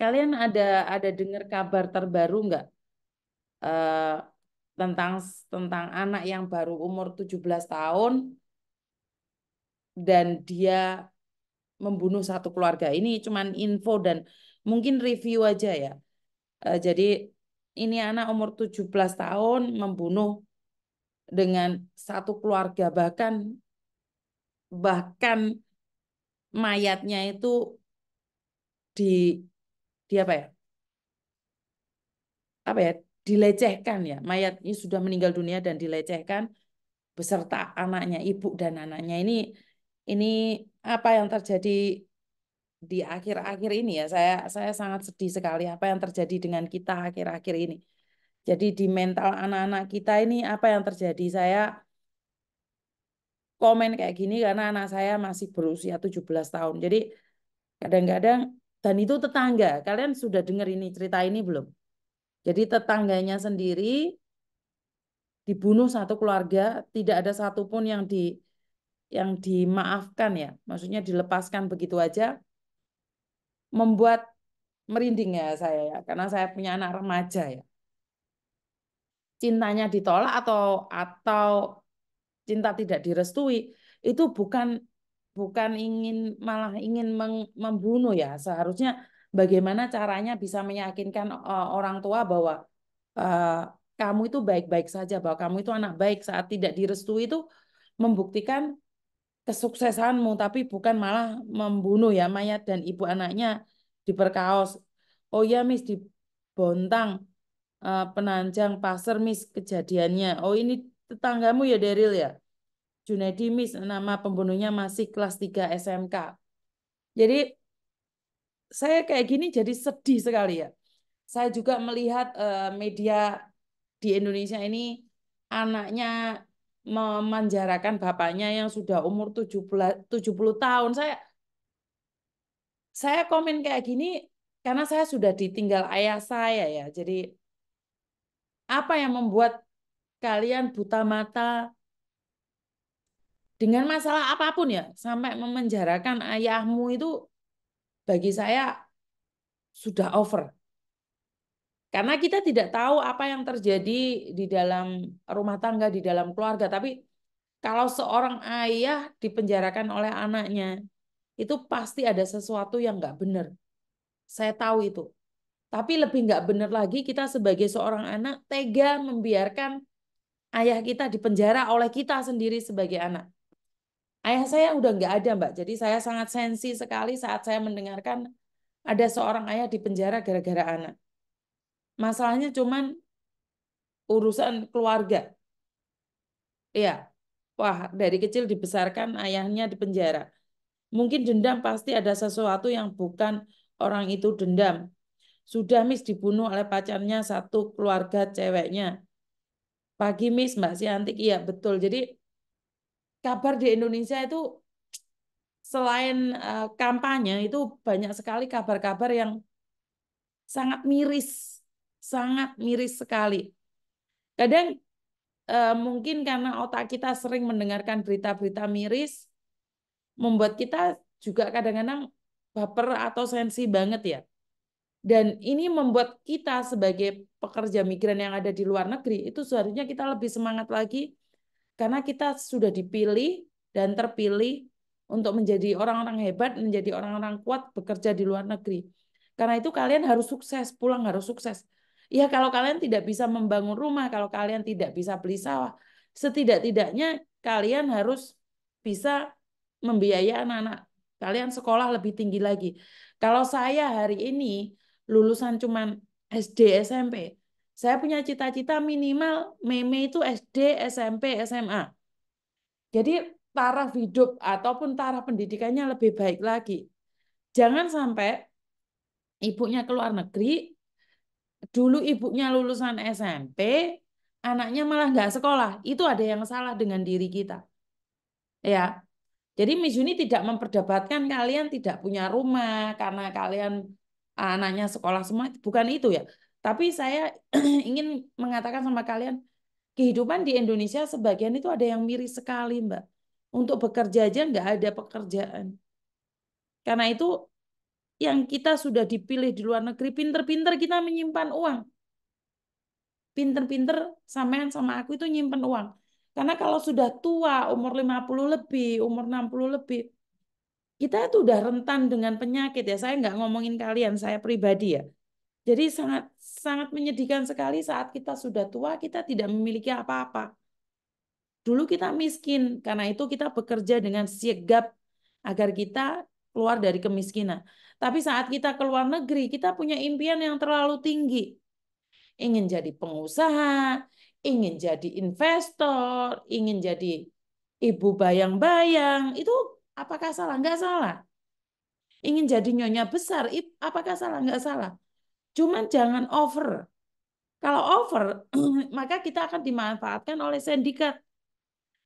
Kalian ada ada dengar kabar terbaru nggak uh, tentang tentang anak yang baru umur 17 tahun dan dia membunuh satu keluarga. Ini cuman info dan mungkin review aja ya. Uh, jadi ini anak umur 17 tahun membunuh dengan satu keluarga bahkan bahkan mayatnya itu di di apa ya? Apa ya? Dilecehkan ya. Mayatnya sudah meninggal dunia dan dilecehkan beserta anaknya, ibu dan anaknya. Ini ini apa yang terjadi di akhir-akhir ini ya saya saya sangat sedih sekali apa yang terjadi dengan kita akhir-akhir ini. Jadi di mental anak-anak kita ini apa yang terjadi saya komen kayak gini karena anak saya masih berusia 17 tahun. Jadi kadang-kadang dan itu tetangga. Kalian sudah dengar ini cerita ini belum? Jadi tetangganya sendiri dibunuh satu keluarga, tidak ada satupun yang di yang dimaafkan ya, maksudnya dilepaskan begitu aja, membuat merinding ya saya ya, karena saya punya anak remaja ya. Cintanya ditolak atau atau cinta tidak direstui itu bukan bukan ingin malah ingin membunuh ya seharusnya bagaimana caranya bisa meyakinkan e, orang tua bahwa e, kamu itu baik-baik saja bahwa kamu itu anak baik saat tidak direstui itu membuktikan kesuksesanmu tapi bukan malah membunuh ya mayat dan ibu anaknya diperkaos oh ya mis dibontang uh, penanjang pasar mis kejadiannya oh ini tetanggamu ya Deril ya Junaidi Miss, nama pembunuhnya masih kelas 3 SMK. Jadi saya kayak gini jadi sedih sekali ya. Saya juga melihat uh, media di Indonesia ini anaknya memanjarakan bapaknya yang sudah umur 70 70 tahun. Saya saya komen kayak gini karena saya sudah ditinggal ayah saya ya. Jadi apa yang membuat kalian buta mata dengan masalah apapun ya sampai memenjarakan ayahmu itu bagi saya sudah over karena kita tidak tahu apa yang terjadi di dalam rumah tangga di dalam keluarga tapi kalau seorang ayah dipenjarakan oleh anaknya itu pasti ada sesuatu yang nggak benar saya tahu itu tapi lebih nggak benar lagi kita sebagai seorang anak tega membiarkan ayah kita dipenjara oleh kita sendiri sebagai anak Ayah saya udah nggak ada mbak, jadi saya sangat sensi sekali saat saya mendengarkan ada seorang ayah di penjara gara-gara anak. Masalahnya cuman urusan keluarga. Iya, wah dari kecil dibesarkan ayahnya di penjara. Mungkin dendam pasti ada sesuatu yang bukan orang itu dendam. Sudah Miss dibunuh oleh pacarnya satu keluarga ceweknya. Pagi Miss Mbak Siantik, iya betul. Jadi kabar di Indonesia itu selain eh, kampanye itu banyak sekali kabar-kabar yang sangat miris, sangat miris sekali. Kadang eh, mungkin karena otak kita sering mendengarkan berita-berita miris, membuat kita juga kadang-kadang baper atau sensi banget ya. Dan ini membuat kita sebagai pekerja migran yang ada di luar negeri itu seharusnya kita lebih semangat lagi karena kita sudah dipilih dan terpilih untuk menjadi orang-orang hebat, menjadi orang-orang kuat, bekerja di luar negeri. Karena itu kalian harus sukses, pulang harus sukses. Ya kalau kalian tidak bisa membangun rumah, kalau kalian tidak bisa beli sawah, setidak-tidaknya kalian harus bisa membiayai anak-anak kalian sekolah lebih tinggi lagi. Kalau saya hari ini lulusan cuman SD SMP, saya punya cita-cita minimal meme itu SD, SMP, SMA. Jadi taraf hidup ataupun taraf pendidikannya lebih baik lagi. Jangan sampai ibunya keluar negeri, dulu ibunya lulusan SMP, anaknya malah nggak sekolah. Itu ada yang salah dengan diri kita. Ya, jadi Miss Juni tidak memperdebatkan kalian tidak punya rumah karena kalian anaknya sekolah semua bukan itu ya. Tapi saya ingin mengatakan sama kalian, kehidupan di Indonesia sebagian itu ada yang miris sekali, Mbak. Untuk bekerja aja nggak ada pekerjaan. Karena itu yang kita sudah dipilih di luar negeri, pinter-pinter kita menyimpan uang. Pinter-pinter sampean sama aku itu nyimpan uang. Karena kalau sudah tua, umur 50 lebih, umur 60 lebih, kita itu udah rentan dengan penyakit ya. Saya nggak ngomongin kalian, saya pribadi ya jadi sangat sangat menyedihkan sekali saat kita sudah tua kita tidak memiliki apa-apa. Dulu kita miskin, karena itu kita bekerja dengan sigap agar kita keluar dari kemiskinan. Tapi saat kita keluar negeri, kita punya impian yang terlalu tinggi. Ingin jadi pengusaha, ingin jadi investor, ingin jadi ibu bayang-bayang, itu apakah salah? Enggak salah. Ingin jadi nyonya besar, apakah salah? Enggak salah. Cuman jangan over. Kalau over, maka kita akan dimanfaatkan oleh sindikat.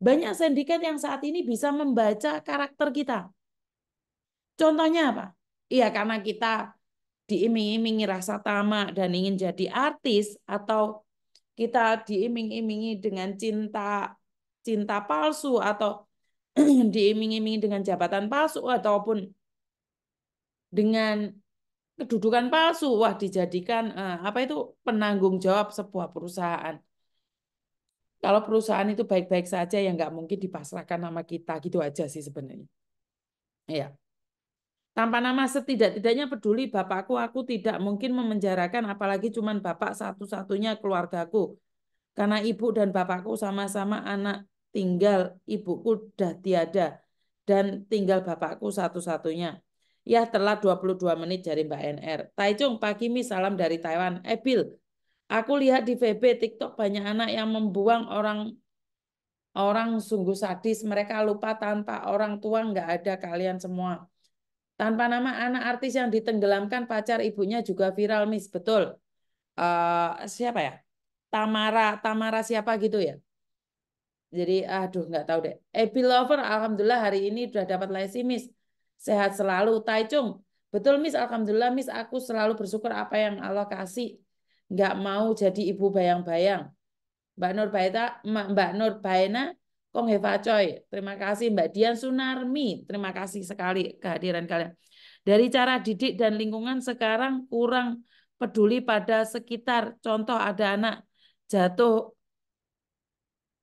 Banyak sindikat yang saat ini bisa membaca karakter kita. Contohnya apa? Iya karena kita diiming-imingi rasa tamak dan ingin jadi artis atau kita diiming-imingi dengan cinta cinta palsu atau diiming-imingi dengan jabatan palsu ataupun dengan kedudukan palsu, wah dijadikan eh, apa itu penanggung jawab sebuah perusahaan. Kalau perusahaan itu baik-baik saja ya nggak mungkin dipasrahkan nama kita gitu aja sih sebenarnya. Ya. Tanpa nama setidak-tidaknya peduli bapakku, aku tidak mungkin memenjarakan apalagi cuman bapak satu-satunya keluargaku. Karena ibu dan bapakku sama-sama anak tinggal, ibuku udah tiada dan tinggal bapakku satu-satunya Ya telat 22 menit dari Mbak NR. Taichung, Pak mi salam dari Taiwan. Ebil, eh, aku lihat di VB TikTok banyak anak yang membuang orang Orang sungguh sadis, mereka lupa tanpa orang tua nggak ada kalian semua. Tanpa nama anak artis yang ditenggelamkan pacar ibunya juga viral, Miss. Betul. Uh, siapa ya? Tamara, Tamara siapa gitu ya? Jadi aduh nggak tahu deh. Ebil Lover, Alhamdulillah hari ini sudah dapat lesi, Miss. Sehat selalu. Taichung, betul Miss, Alhamdulillah Miss, aku selalu bersyukur apa yang Allah kasih. Nggak mau jadi ibu bayang-bayang. Mbak Nurbaita, Mbak Baena, Kong Heva Choi, terima kasih. Mbak Dian Sunarmi, terima kasih sekali kehadiran kalian. Dari cara didik dan lingkungan sekarang kurang peduli pada sekitar. Contoh ada anak jatuh,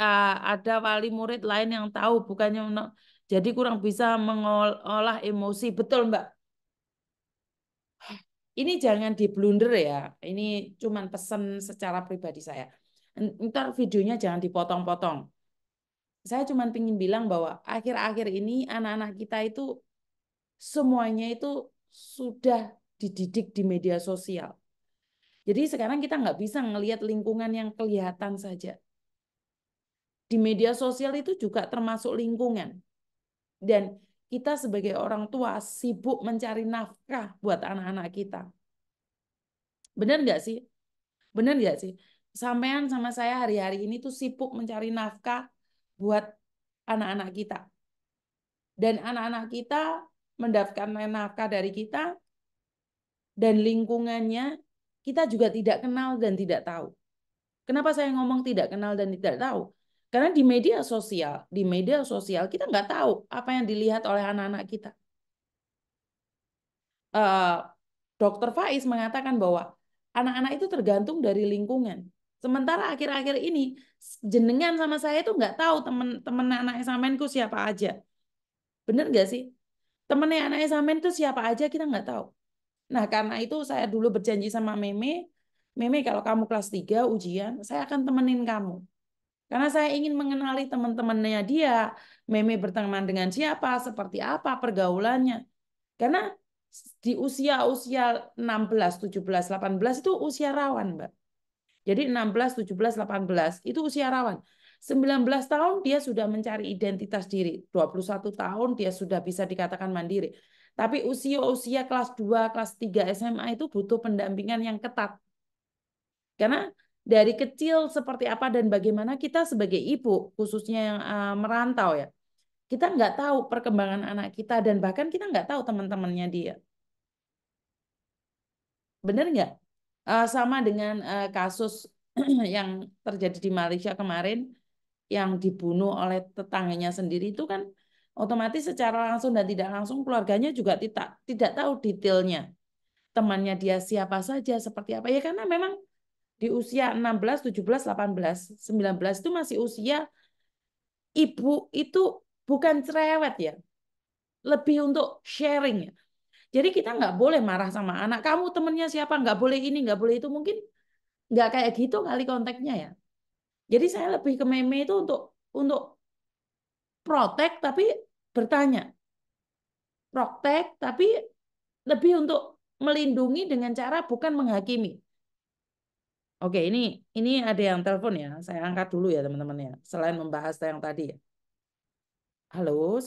ada wali murid lain yang tahu, bukannya jadi kurang bisa mengolah emosi. Betul Mbak. Ini jangan diblunder ya. Ini cuman pesan secara pribadi saya. Ntar videonya jangan dipotong-potong. Saya cuma ingin bilang bahwa akhir-akhir ini anak-anak kita itu semuanya itu sudah dididik di media sosial. Jadi sekarang kita nggak bisa ngelihat lingkungan yang kelihatan saja. Di media sosial itu juga termasuk lingkungan. Dan kita sebagai orang tua sibuk mencari nafkah buat anak-anak kita. Benar nggak sih? Benar nggak sih? Sampean sama saya hari-hari ini tuh sibuk mencari nafkah buat anak-anak kita. Dan anak-anak kita mendapatkan nafkah dari kita dan lingkungannya kita juga tidak kenal dan tidak tahu. Kenapa saya ngomong tidak kenal dan tidak tahu? Karena di media sosial, di media sosial kita nggak tahu apa yang dilihat oleh anak-anak kita. Uh, Dokter Faiz mengatakan bahwa anak-anak itu tergantung dari lingkungan. Sementara akhir-akhir ini jenengan sama saya itu nggak tahu temen-temen anak esamenku siapa aja. Bener nggak sih? Temennya anak esamen itu siapa aja kita nggak tahu. Nah karena itu saya dulu berjanji sama Meme, Meme kalau kamu kelas 3 ujian, saya akan temenin kamu. Karena saya ingin mengenali teman-temannya dia, meme berteman dengan siapa, seperti apa pergaulannya. Karena di usia-usia 16, 17, 18 itu usia rawan, Mbak. Jadi 16, 17, 18 itu usia rawan. 19 tahun dia sudah mencari identitas diri. 21 tahun dia sudah bisa dikatakan mandiri. Tapi usia-usia kelas 2, kelas 3 SMA itu butuh pendampingan yang ketat. Karena dari kecil seperti apa dan bagaimana kita sebagai ibu khususnya yang uh, merantau ya kita nggak tahu perkembangan anak kita dan bahkan kita nggak tahu teman-temannya dia benar nggak uh, sama dengan uh, kasus yang terjadi di Malaysia kemarin yang dibunuh oleh tetangganya sendiri itu kan otomatis secara langsung dan tidak langsung keluarganya juga tidak tidak tahu detailnya temannya dia siapa saja seperti apa ya karena memang di usia 16, 17, 18, 19 itu masih usia ibu itu bukan cerewet ya. Lebih untuk sharing ya. Jadi kita nggak boleh marah sama anak. Kamu temennya siapa? Nggak boleh ini, nggak boleh itu. Mungkin nggak kayak gitu kali konteksnya ya. Jadi saya lebih ke meme itu untuk untuk protek tapi bertanya. Protek tapi lebih untuk melindungi dengan cara bukan menghakimi. Oke, ini ini ada yang telepon ya. Saya angkat dulu ya teman-teman ya. Selain membahas yang tadi ya. Halo.